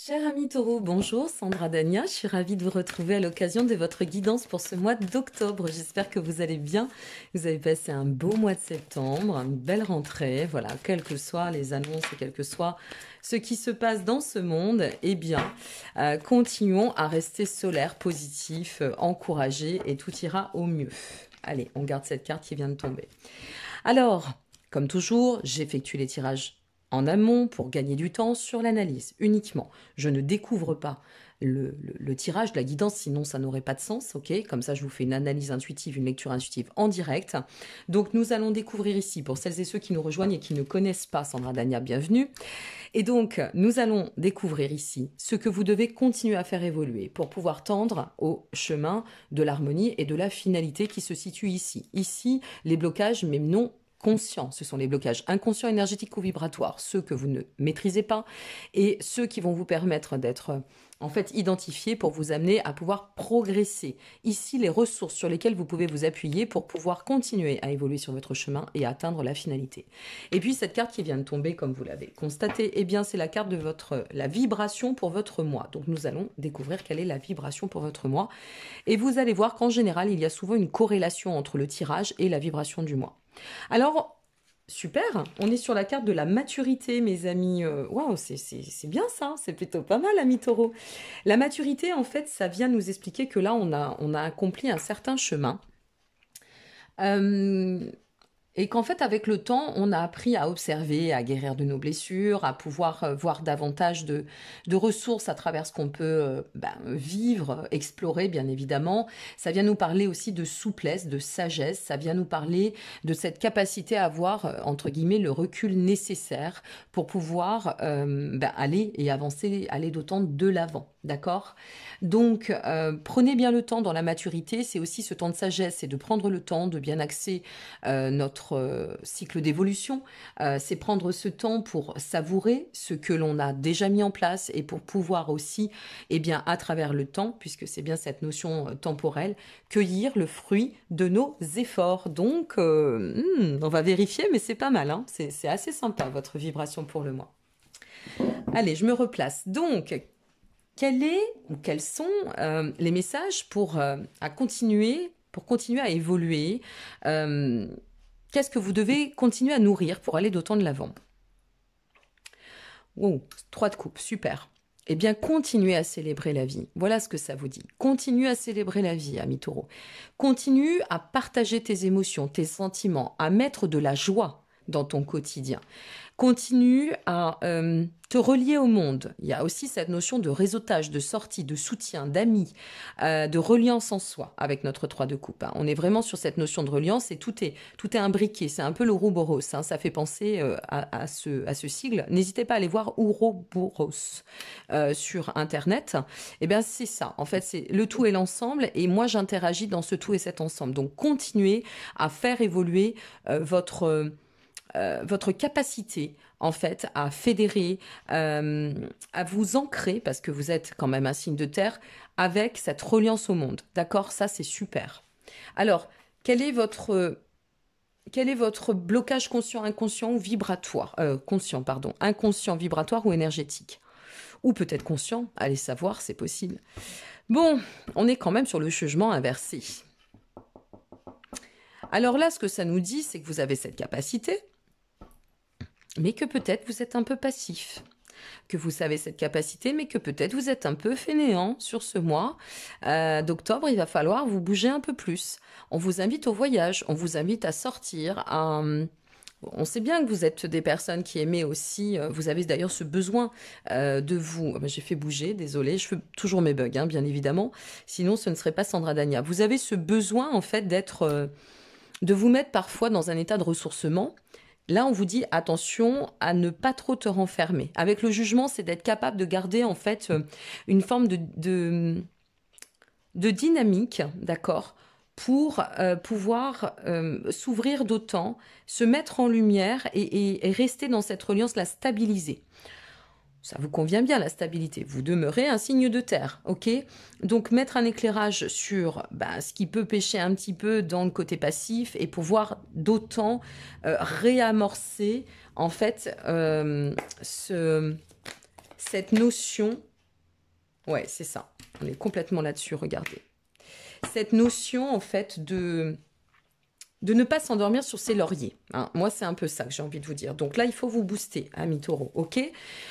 Cher ami Taureau, bonjour, Sandra Dania, je suis ravie de vous retrouver à l'occasion de votre guidance pour ce mois d'octobre. J'espère que vous allez bien, vous avez passé un beau mois de septembre, une belle rentrée, voilà, quelles que soient les annonces et quelles que soient ce qui se passe dans ce monde, eh bien, euh, continuons à rester solaire, positif, euh, encouragés encouragé et tout ira au mieux. Allez, on garde cette carte qui vient de tomber. Alors, comme toujours, j'effectue les tirages en amont pour gagner du temps sur l'analyse uniquement. Je ne découvre pas le, tirage de la guidance, sinon ça n'aurait pas de sens. Ok, comme ça je vous fais une analyse intuitive, une lecture intuitive en direct. Donc nous allons découvrir ici pour celles et ceux qui nous rejoignent et qui ne connaissent pas Sandra Dania, bienvenue. Et donc nous allons découvrir ici ce que vous devez continuer à faire évoluer pour pouvoir tendre au chemin de l'harmonie et de la finalité qui se situe ici. Ici les blocages, mais non conscients, ce sont les blocages inconscients énergétiques ou vibratoires, ceux que vous ne maîtrisez pas et ceux qui vont vous permettre d'être euh, en fait identifiés pour vous amener à pouvoir progresser. Ici, les ressources sur lesquelles vous pouvez vous appuyer pour pouvoir continuer à évoluer sur votre chemin et atteindre la finalité. Et puis cette carte qui vient de tomber, comme vous l'avez constaté, eh bien c'est la carte de votre la vibration pour votre moi. Donc nous allons découvrir quelle est la vibration pour votre moi. Et vous allez voir qu'en général, il y a souvent une corrélation entre le tirage et la vibration du moi. Alors, Super, on est sur la carte de la maturité, mes amis. Euh, waouh, c'est bien ça, c'est plutôt pas mal, ami taureau. La maturité, en fait, ça vient nous expliquer que là, on a, on a accompli un certain chemin. Euh, et qu'en fait avec le temps on a appris à observer, à guérir de nos blessures, à pouvoir euh, voir davantage de, ressources à travers ce qu'on peut euh, ben, vivre, explorer bien évidemment. Ça vient nous parler aussi de souplesse, de sagesse, ça vient nous parler de cette capacité à avoir euh, entre guillemets le recul nécessaire pour pouvoir ben, aller et avancer, aller d'autant de l'avant. D'accord Donc, prenez bien le temps dans la maturité. C'est aussi ce temps de sagesse, c'est de prendre le temps de bien axer notre euh, cycle d'évolution. Euh, c'est prendre ce temps pour savourer ce que l'on a déjà mis en place et pour pouvoir aussi, eh bien, à travers le temps, puisque c'est bien cette notion euh, temporelle, cueillir le fruit de nos efforts. Donc, hmm, on va vérifier, mais c'est pas mal. Hein. c'est assez sympa votre vibration pour le mois Allez, je me replace. Donc, quel est ou quels sont les messages pour à continuer pour continuer à évoluer Qu'est-ce que vous devez continuer à nourrir pour aller d'autant de l'avant Wow, trois de coupe, super. Eh bien, continuez à célébrer la vie. Voilà ce que ça vous dit. Continue à célébrer la vie, ami taureau. Continue à partager tes émotions, tes sentiments, à mettre de la joie dans ton quotidien continue à euh, te relier au monde. Il y a aussi cette notion de réseautage, de sortie, de soutien, d'amis, euh, de reliance en soi avec notre 3 de coupe. Hein. On est vraiment sur cette notion de reliance et tout est, tout est imbriqué. C'est un peu l'ouroboros. Hein. Ça fait penser euh, à, ce, à ce sigle. N'hésitez pas à aller voir ouroboros sur Internet. Eh bien, c'est ça. En fait, c'est le tout et l'ensemble. Et moi, j'interagis dans ce tout et cet ensemble. Donc, continuez à faire évoluer votre euh, votre capacité en fait à fédérer, euh, à vous ancrer parce que vous êtes quand même un signe de terre avec cette reliance au monde. D'accord, ça c'est super. Alors, quel est votre quel est votre blocage conscient inconscient ou vibratoire euh, conscient pardon, inconscient vibratoire ou énergétique ou peut-être conscient, allez savoir, c'est possible. Bon, on est quand même sur le jugement inversé. Alors là, ce que ça nous dit, c'est que vous avez cette capacité, mais que peut-être vous êtes un peu passif que vous savez cette capacité, mais que peut-être vous êtes un peu fainéant sur ce mois euh, d'octobre. Il va falloir vous bouger un peu plus. On vous invite au voyage, on vous invite à sortir, on sait bien que vous êtes des personnes qui aimaient aussi, euh, vous avez d'ailleurs ce besoin euh, de vous. Ah ben, j'ai fait bouger, désolé, je fais toujours mes bugs, hein, bien évidemment. Sinon, ce ne serait pas Sandra Dania. Vous avez ce besoin en fait d'être, de vous mettre parfois dans un état de ressourcement Là, on vous dit attention à ne pas trop te renfermer. Avec le jugement, c'est d'être capable de garder en fait euh, une forme de, de, dynamique, d'accord, pour euh, pouvoir euh, s'ouvrir d'autant, se mettre en lumière et, et, rester dans cette reliance, la stabiliser ça vous convient bien la stabilité. Vous demeurez un signe de terre, ok Donc mettre un éclairage sur bah, ce qui peut pêcher un petit peu dans le côté passif et pouvoir d'autant euh, réamorcer en fait euh, cette notion. Ouais, c'est ça. On est complètement là-dessus. Regardez cette notion en fait de de ne pas s'endormir sur ses lauriers. Hein. Moi, c'est un peu ça que j'ai envie de vous dire. Donc là, il faut vous booster, ami taureau, ok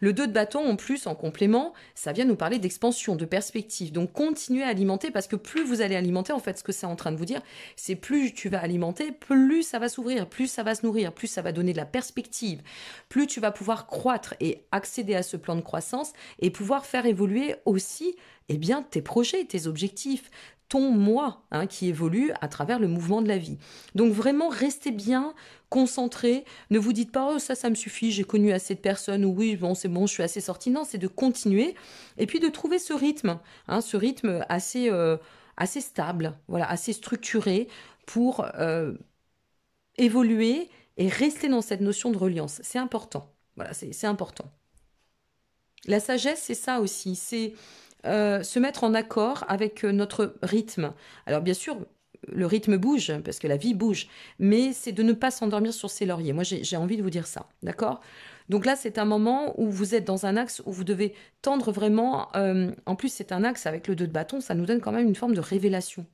Le 2 de bâton, en plus, en complément, ça vient nous parler d'expansion, de perspective. Donc continuez à alimenter, parce que plus vous allez alimenter, en fait, ce que c'est en train de vous dire, c'est plus tu vas alimenter, plus ça va s'ouvrir, plus ça va se nourrir, plus ça va donner de la perspective, plus tu vas pouvoir croître et accéder à ce plan de croissance et pouvoir faire évoluer aussi eh bien, tes projets, tes objectifs, ton moi hein, qui évolue à travers le mouvement de la vie. Donc vraiment, restez bien concentré. Ne vous dites pas, oh, ça, ça me suffit, j'ai connu assez de personnes, ou oui, bon, c'est bon, je suis assez sortie. Non, c'est de continuer et puis de trouver ce rythme, hein, ce rythme assez, euh, assez stable, voilà, assez structuré pour euh, évoluer et rester dans cette notion de reliance. C'est important. Voilà, c'est important. La sagesse, c'est ça aussi. C'est euh, se mettre en accord avec euh, notre rythme. Alors bien sûr, le rythme bouge, parce que la vie bouge, mais c'est de ne pas s'endormir sur ses lauriers. Moi, j'ai envie de vous dire ça, d'accord Donc là, c'est un moment où vous êtes dans un axe où vous devez tendre vraiment. Euh, en plus, c'est un axe avec le 2 de bâton, ça nous donne quand même une forme de révélation.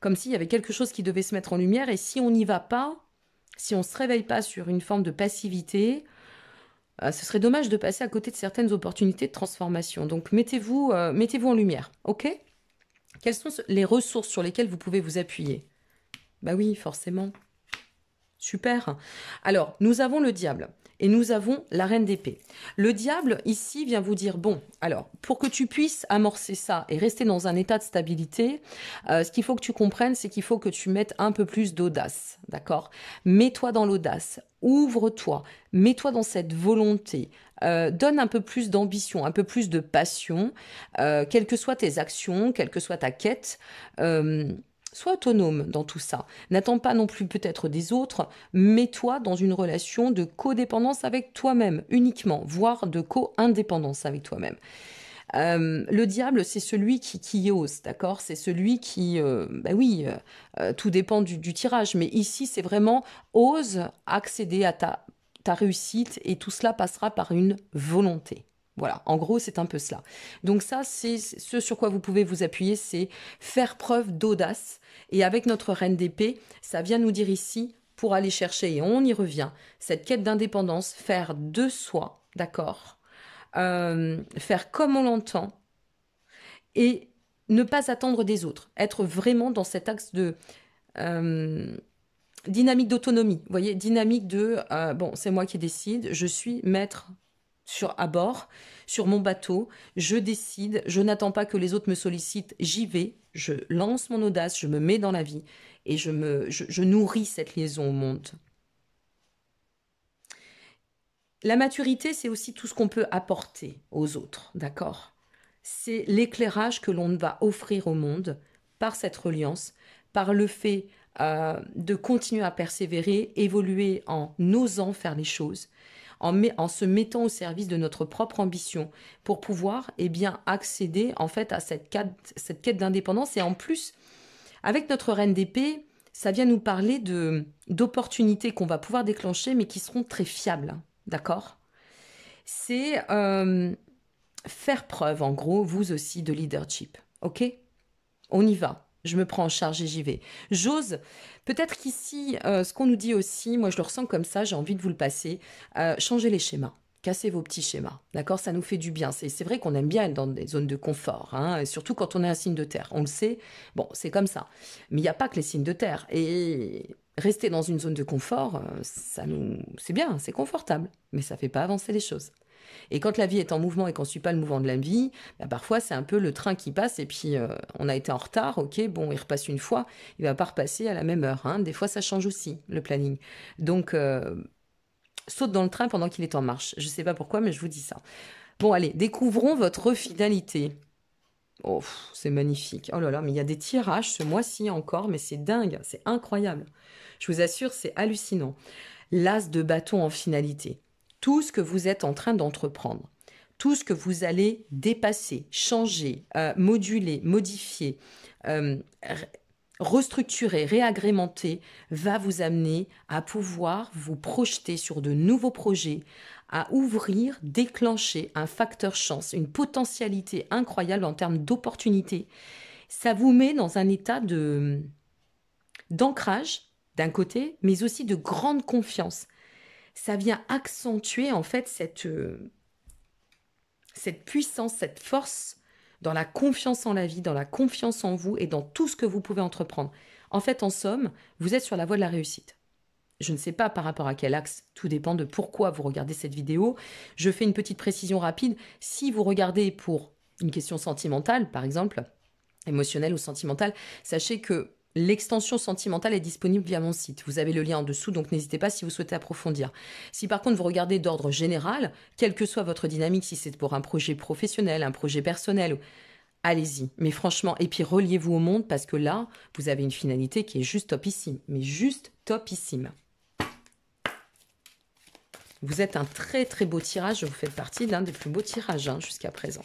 Comme s'il y avait quelque chose qui devait se mettre en lumière, et si on n'y va pas, si on ne se réveille pas sur une forme de passivité, euh, ce serait dommage de passer à côté de certaines opportunités de transformation. Donc mettez-vous euh, mettez-vous en lumière, ok Quelles sont les ressources sur lesquelles vous pouvez vous appuyer Bah oui, forcément. Super. Alors, nous avons le diable et nous avons la reine d'épée. Le diable, ici, vient vous dire, bon, alors, pour que tu puisses amorcer ça et rester dans un état de stabilité, euh, ce qu'il faut que tu comprennes, c'est qu'il faut que tu mettes un peu plus d'audace, d'accord Mets-toi dans l'audace, ouvre-toi, mets-toi dans cette volonté, euh, donne un peu plus d'ambition, un peu plus de passion, euh, quelles que soient tes actions, quelle que soit ta quête sois autonome dans tout ça. N'attends pas non plus peut-être des autres. Mets-toi dans une relation de codépendance avec toi-même uniquement, voire de co-indépendance avec toi-même. Euh, le diable, c'est celui qui, ose, d'accord C'est celui qui, euh, bah oui, euh, tout dépend du, tirage, mais ici, c'est vraiment ose accéder à ta réussite et tout cela passera par une volonté. Voilà, en gros, c'est un peu cela. Donc ça, c'est ce sur quoi vous pouvez vous appuyer, c'est faire preuve d'audace. Et avec notre reine d'épée, ça vient nous dire ici, pour aller chercher, et on y revient, cette quête d'indépendance, faire de soi, d'accord euh, Faire comme on l'entend, et ne pas attendre des autres. Être vraiment dans cet axe de... Euh, dynamique d'autonomie, vous voyez, dynamique de euh, bon, c'est moi qui décide, je suis maître sur à bord, sur mon bateau, je décide, je n'attends pas que les autres me sollicitent, j'y vais, je lance mon audace, je me mets dans la vie et je, me, je, nourris cette liaison au monde. La maturité, c'est aussi tout ce qu'on peut apporter aux autres, d'accord C'est l'éclairage que l'on va offrir au monde par cette reliance, par le fait euh, de continuer à persévérer, évoluer en osant faire les choses, en, se mettant au service de notre propre ambition pour pouvoir eh bien, accéder en fait à cette, cette quête d'indépendance. Et en plus, avec notre reine d'épée, ça vient nous parler de d'opportunités qu'on va pouvoir déclencher, mais qui seront très fiables. D'accord C'est euh, faire preuve, en gros, vous aussi, de leadership. OK On y va je me prends en charge et j'y vais. J'ose. Peut-être qu'ici, euh, ce qu'on nous dit aussi, moi je le ressens comme ça, j'ai envie de vous le passer, euh, Changer changez les schémas. Cassez vos petits schémas, d'accord Ça nous fait du bien. C'est vrai qu'on aime bien être dans des zones de confort, hein, et surtout quand on est un signe de terre. On le sait, bon, c'est comme ça. Mais il n'y a pas que les signes de terre. Et rester dans une zone de confort, euh, ça nous, c'est bien, c'est confortable, mais ça ne fait pas avancer les choses. Et quand la vie est en mouvement et qu'on ne suit pas le mouvement de la vie, bah, parfois c'est un peu le train qui passe et puis euh, on a été en retard, ok, bon, il repasse une fois, il va pas repasser à la même heure. Hein. Des fois ça change aussi le planning. Donc euh, saute dans le train pendant qu'il est en marche. Je ne sais pas pourquoi, mais je vous dis ça. Bon, allez, découvrons votre finalité. Oh, c'est magnifique. Oh là là, mais il y a des tirages ce mois-ci encore, mais c'est dingue, c'est incroyable. Je vous assure, c'est hallucinant. L'as de bâton en finalité tout ce que vous êtes en train d'entreprendre, tout ce que vous allez dépasser, changer, euh, moduler, modifier, euh, restructurer, réagrémenter, va vous amener à pouvoir vous projeter sur de nouveaux projets, à ouvrir, déclencher un facteur chance, une potentialité incroyable en termes d'opportunités. Ça vous met dans un état de d'ancrage d'un côté, mais aussi de grande confiance ça vient accentuer en fait cette, euh, cette puissance, cette force dans la confiance en la vie, dans la confiance en vous et dans tout ce que vous pouvez entreprendre. En fait, en somme, vous êtes sur la voie de la réussite. Je ne sais pas par rapport à quel axe, tout dépend de pourquoi vous regardez cette vidéo. Je fais une petite précision rapide. Si vous regardez pour une question sentimentale, par exemple, émotionnelle ou sentimentale, sachez que L'extension sentimentale est disponible via mon site. Vous avez le lien en dessous, donc n'hésitez pas si vous souhaitez approfondir. Si par contre vous regardez d'ordre général, quelle que soit votre dynamique, si c'est pour un projet professionnel, un projet personnel, allez-y. Mais franchement, et puis reliez-vous au monde parce que là, vous avez une finalité qui est juste topissime. Mais juste topissime. Vous êtes un très très beau tirage, vous faites partie d'un des plus beaux tirages hein, jusqu'à présent.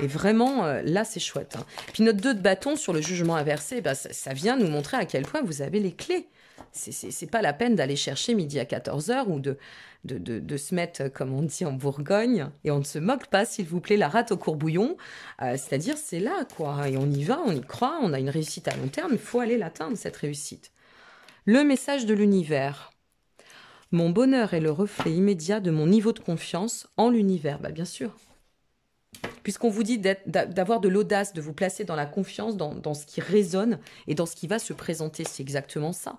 Et vraiment, euh, là, c'est chouette. Hein. Puis notre 2 de bâton sur le jugement inversé, bah, ça, vient nous montrer à quel point vous avez les clés. C'est pas la peine d'aller chercher midi à 14h ou de de, de, se mettre, euh, comme on dit en Bourgogne, et on ne se moque pas, s'il vous plaît, la rate au courbouillon. Euh, c'est-à-dire, c'est là, quoi. Hein, et on y va, on y croit, on a une réussite à long terme, il faut aller l'atteindre, cette réussite. Le message de l'univers. Mon bonheur est le reflet immédiat de mon niveau de confiance en l'univers. Bah, bien sûr, puisqu'on vous dit d'avoir de l'audace, de vous placer dans la confiance, dans, ce qui résonne et dans ce qui va se présenter. C'est exactement ça.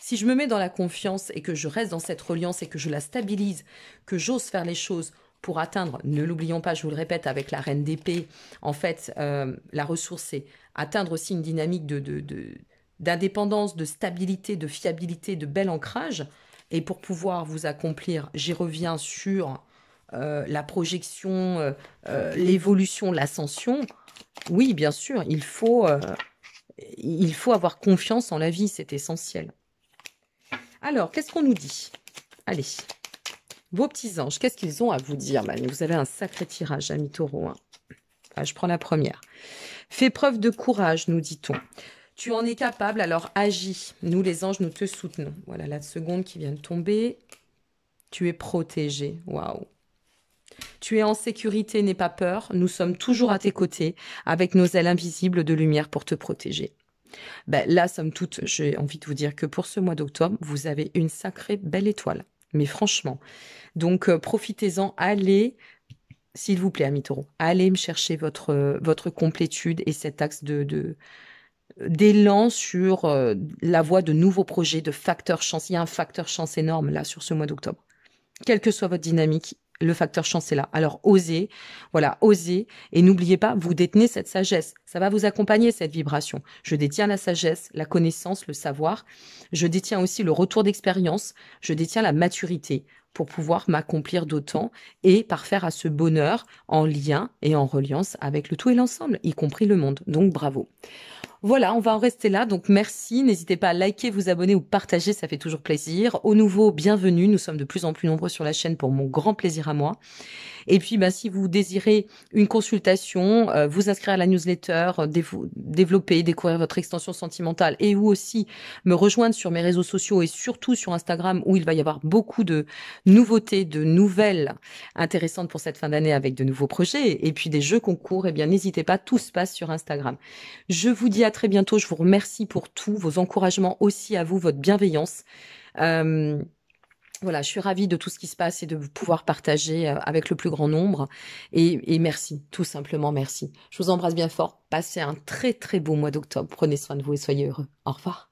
Si je me mets dans la confiance et que je reste dans cette reliance et que je la stabilise, que j'ose faire les choses pour atteindre, ne l'oublions pas, je vous le répète, avec la reine d'épée, en fait, euh, la ressource, c'est atteindre aussi une dynamique d'indépendance, de, de, de stabilité, de fiabilité, de bel ancrage. Et pour pouvoir vous accomplir, j'y reviens sur euh, la projection, euh, euh, l'évolution, l'ascension, oui, bien sûr, il faut, il faut avoir confiance en la vie, c'est essentiel. Alors, qu'est-ce qu'on nous dit Allez, vos petits anges, qu'est-ce qu'ils ont à vous dire bah, Vous avez un sacré tirage, ami taureau. Hein. Bah, je prends la première. Fais preuve de courage, nous dit-on. Tu en es capable, alors agis. Nous, les anges, nous te soutenons. Voilà la seconde qui vient de tomber. Tu es protégé. Waouh. Tu es en sécurité, n'aie pas peur. Nous sommes toujours à tes côtés avec nos ailes invisibles de lumière pour te protéger. Ben, là, somme toute, j'ai envie de vous dire que pour ce mois d'octobre, vous avez une sacrée belle étoile. Mais franchement, donc euh, profitez-en, allez, s'il vous plaît, à allez me chercher votre, euh, votre complétude et cet axe de, d'élan sur euh, la voie de nouveaux projets, de facteurs chance. Il y a un facteur chance énorme là sur ce mois d'octobre. Quelle que soit votre dynamique, le facteur chance est là. Alors osez, voilà, osez et n'oubliez pas, vous détenez cette sagesse. Ça va vous accompagner cette vibration. Je détiens la sagesse, la connaissance, le savoir. Je détiens aussi le retour d'expérience. Je détiens la maturité pour pouvoir m'accomplir d'autant et parfaire à ce bonheur en lien et en reliance avec le tout et l'ensemble, y compris le monde. Donc bravo. Voilà, on va en rester là. Donc merci. N'hésitez pas à liker, vous abonner ou partager, ça fait toujours plaisir. Au nouveau, bienvenue. Nous sommes de plus en plus nombreux sur la chaîne pour mon grand plaisir à moi. Et puis, bah, si vous désirez une consultation, euh, vous inscrire à la newsletter, euh, développer, découvrir votre extension sentimentale et ou aussi me rejoindre sur mes réseaux sociaux et surtout sur Instagram où il va y avoir beaucoup de nouveautés, de nouvelles intéressantes pour cette fin d'année avec de nouveaux projets et puis des jeux concours, eh bien, n'hésitez pas, tout se passe sur Instagram. Je vous dis à très bientôt. Je vous remercie pour tout, vos encouragements aussi à vous, votre bienveillance. Euh, voilà, je suis ravie de tout ce qui se passe et de pouvoir partager euh, avec le plus grand nombre. et merci, tout simplement merci. Je vous embrasse bien fort. Passez un très très beau mois d'octobre. Prenez soin de vous et soyez heureux. Au revoir.